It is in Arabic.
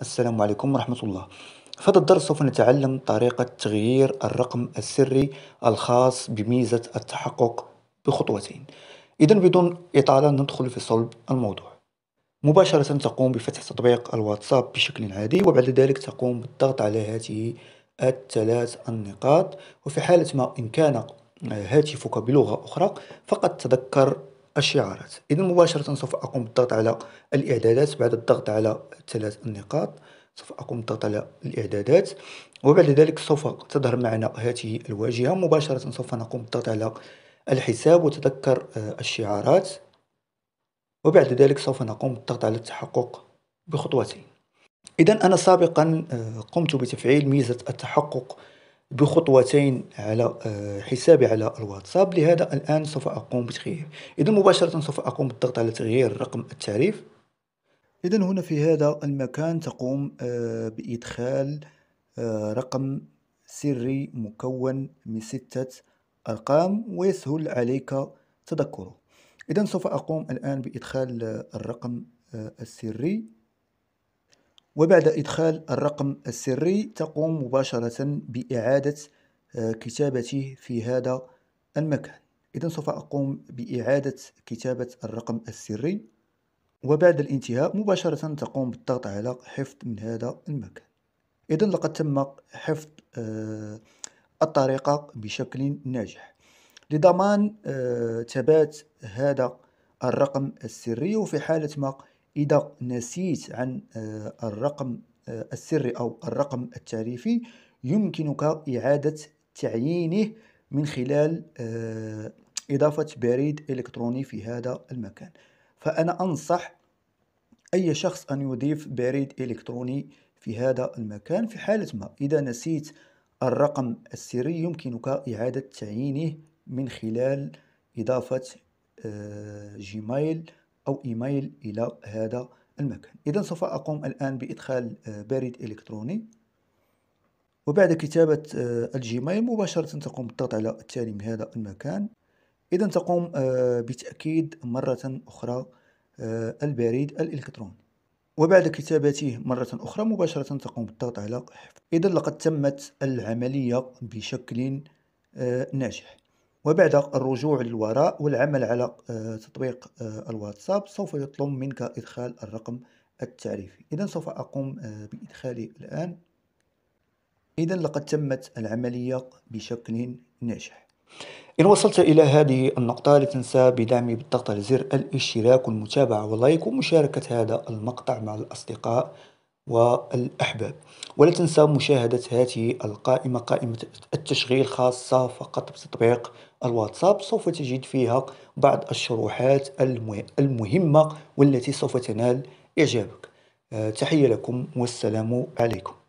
السلام عليكم ورحمة الله في هذا الدرس سوف نتعلم طريقة تغيير الرقم السري الخاص بميزة التحقق بخطوتين إذا بدون إطالة ندخل في صلب الموضوع مباشرة تقوم بفتح تطبيق الواتساب بشكل عادي وبعد ذلك تقوم بالضغط على هذه الثلاث النقاط وفي حالة ما إن كان هاتفك بلغة أخرى فقد تذكر الشعارات إذا مباشرة سوف أقوم بالضغط على الإعدادات بعد الضغط على ثلاث النقاط سوف أقوم بالضغط على الإعدادات وبعد ذلك سوف تظهر معنا هذه الواجهة مباشرة سوف نقوم بالضغط على الحساب وتذكر آه، الشعارات وبعد ذلك سوف نقوم بالضغط على التحقق بخطوتين إذا أنا سابقا آه، قمت بتفعيل ميزة التحقق بخطوتين على آه، حسابي على الواتساب لهذا الآن سوف أقوم بتغيير إذا مباشرة سوف أقوم بالضغط على تغيير رقم التعريف إذا هنا في هذا المكان تقوم آه، بإدخال آه، رقم سري مكون من ستة أرقام ويسهل عليك تذكره إذا سوف أقوم الآن بإدخال الرقم السري وبعد إدخال الرقم السري تقوم مباشرة بإعادة آه، كتابته في هذا المكان إذا سوف أقوم بإعادة كتابة الرقم السري وبعد الانتهاء مباشرة تقوم بالضغط على حفظ من هذا المكان إذا لقد تم حفظ آه، الطريقة بشكل ناجح لضمان آه، ثبات هذا الرقم السري وفي حالة ما إذا نسيت عن آه، الرقم آه، السري أو الرقم التعريفي يمكنك إعادة تعيينه من خلال آه، إضافة بريد إلكتروني في هذا المكان فأنا أنصح أي شخص أن يضيف بريد إلكتروني في هذا المكان في حالة ما إذا نسيت الرقم السري يمكنك إعادة تعيينه من خلال إضافة جيميل أو إيميل إلى هذا المكان إذا سوف أقوم الآن بإدخال آه، بريد إلكتروني وبعد كتابة آه، الجيميل مباشرة تقوم بالضغط على التالي من هذا المكان إذا تقوم آه، بتأكيد مرة أخرى البريد الإلكتروني وبعد كتابته مرة أخرى مباشرة تقوم بالضغط على حفظ إذا لقد تمت العملية بشكل ناجح وبعد الرجوع للوراء والعمل على آه، تطبيق آه، الواتساب سوف يطلب منك إدخال الرقم التعريفي إذا سوف أقوم آه، بإدخاله الآن إذا لقد تمت العملية بشكل ناجح إن وصلت إلى هذه النقطة لا تنسى بدعمي بالضغط على زر الاشتراك والمتابعة واللايك ومشاركة هذا المقطع مع الأصدقاء والأحباب ولا تنسى مشاهدة هذه القائمة قائمة التشغيل خاصة فقط بتطبيق الواتساب سوف تجد فيها بعض الشروحات المهمة والتي سوف تنال إعجابك آه، تحية لكم والسلام عليكم